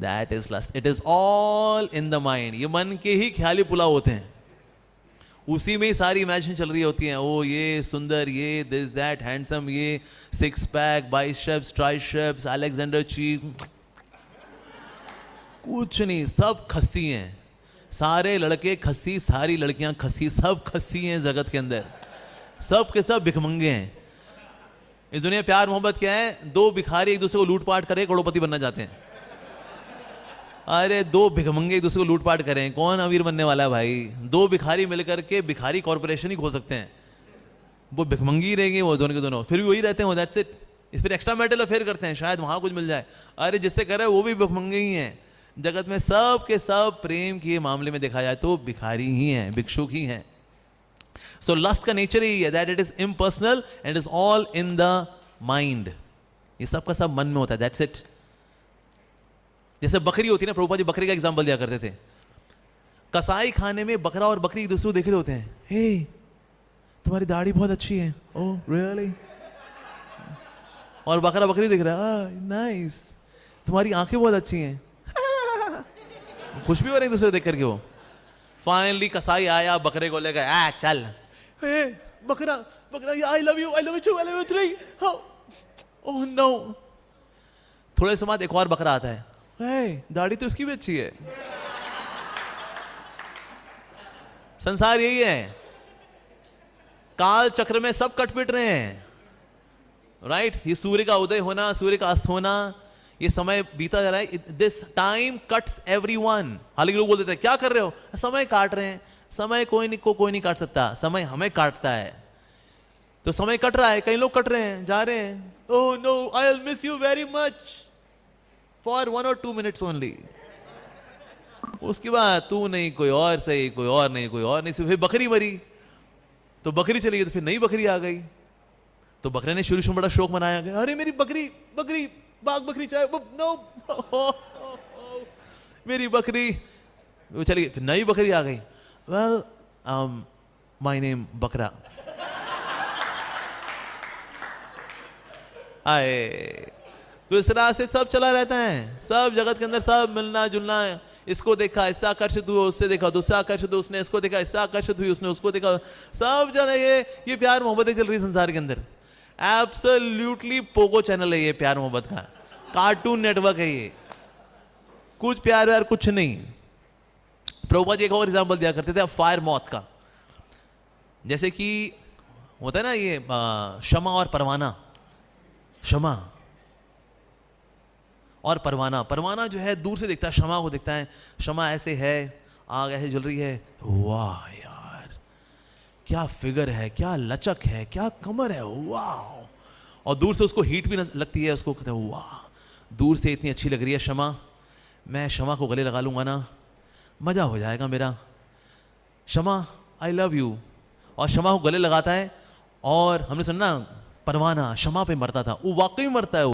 That is lust it is all in the mind ये मन के ही ख्याली पुलाव होते हैं उसी में ही सारी इमेजिन चल रही होती हैं ओ ये सुंदर ये दिस दैट हैंडसम ये six pack triceps Alexander चीज कुछ नहीं सब खसी हैं सारे लड़के खसी सारी लड़कियां खसी सब खसी हैं जगत के अंदर सब के सब भिखमंगे हैं इस दुनिया प्यार मोहब्बत क्या है दो भिखारी एक दूसरे को लूटपाट करे करोड़पति बनना चाहते हैं अरे दो भिखमंगे एक दूसरे को लूटपाट करें कौन अमीर बनने वाला है भाई दो भिखारी मिलकर के भिखारी कॉरपोरेशन ही खोल सकते हैं वो भिखमंगी रहेंगे वो दोनों के दोनों फिर भी वही रहते हैं दैट्स इट फिर एक्स्ट्रा मेटल अफेयर करते हैं शायद वहाँ कुछ मिल जाए अरे जिससे करे वो भी भिखमंगे ही हैं जगत में सब के सब प्रेम के मामले में देखा जाए तो भिखारी ही हैं भिक्षुक ही हैं सो लस्ट का नेचर ही है that it is impersonal and is all in the mind ये सब का सब मन में होता है दैट्स इट जैसे बकरी होती है ना प्रभुपा जी बकरी का एग्जाम्पल दिया करते थे कसाई खाने में बकरा और बकरी एक दूसरे को देख रहे होते हैं हे hey, तुम्हारी दाढ़ी बहुत अच्छी है ओ oh, रियली really? और बकरा बकरी देख रहा है नाइस ah, तुम्हारी आंखें बहुत अच्छी हैं खुश भी हो रहे एक दूसरे देख करके वो फाइनली कसाई आया बकरे को लेकर आ ah, चल hey, बकरा बकरा I love you I love you I love you three oh no थोड़े समय एक और बकरा आता है है दाढ़ी तो उसकी भी अच्छी है संसार यही है काल चक्र में सब कट पिट रहे हैं राइट right? ये सूर्य का उदय होना सूर्य का अस्त होना ये समय बीता जा रहा है this time cuts every one हालांकि लोग बोल देते हैं क्या कर रहे हो समय काट रहे हैं समय कोई नहीं को कोई नहीं काट सकता समय हमें काटता है तो समय कट रहा है कई लोग कट रहे हैं जा रहे हैं oh no I miss you very much for one और टू मिनट्स ओनली उसके बाद तू नहीं कोई और सही कोई और नहीं कोई और नहीं सिर्फ फिर बकरी मरी तो बकरी चली गई तो फिर नई बकरी आ गई तो बकरे ने शुरू शुरू बड़ा शौक मनाया गया अरे मेरी बकरी बकरी बाघ बकरी चाहे नो मेरी बकरी वो चली गई फिर नई बकरी आ गई वेल माय नेम बकरा आए तो इस दूसरा से सब चला रहता है सब जगत के अंदर सब मिलना जुलना है इसको देखा इससे आकर्षित हुआ उससे देखा दूसरा आकर्षित हुआ उसने इसको देखा इससे आकर्षित हुई उसने उसको देखा सब जन ये ये प्यार मोहब्बत चल रही संसार के अंदर एब्सोल्यूटली पोगो चैनल है ये प्यार मोहब्बत का कार्टून नेटवर्क है ये कुछ प्यार व्यार कुछ नहीं प्रभुपा जी एक और एग्जाम्पल दिया करते थे फायर मौत का जैसे कि होता है ना ये शमा और परवाना शमा और परवाना परवाना जो है दूर से देखता है शमा को देखता है शमा ऐसे है आग ऐसे जल रही है वाह यार क्या फिगर है क्या लचक है क्या कमर है वाह और दूर से उसको हीट भी लगती है उसको कहते हैं वाह दूर से इतनी अच्छी लग रही है शमा मैं शमा को गले लगा लूँगा ना मज़ा हो जाएगा मेरा शमा आई लव यू और शमा को गले लगाता है और हमने ना परवाना शमा पे मरता था वो वाकई मरता है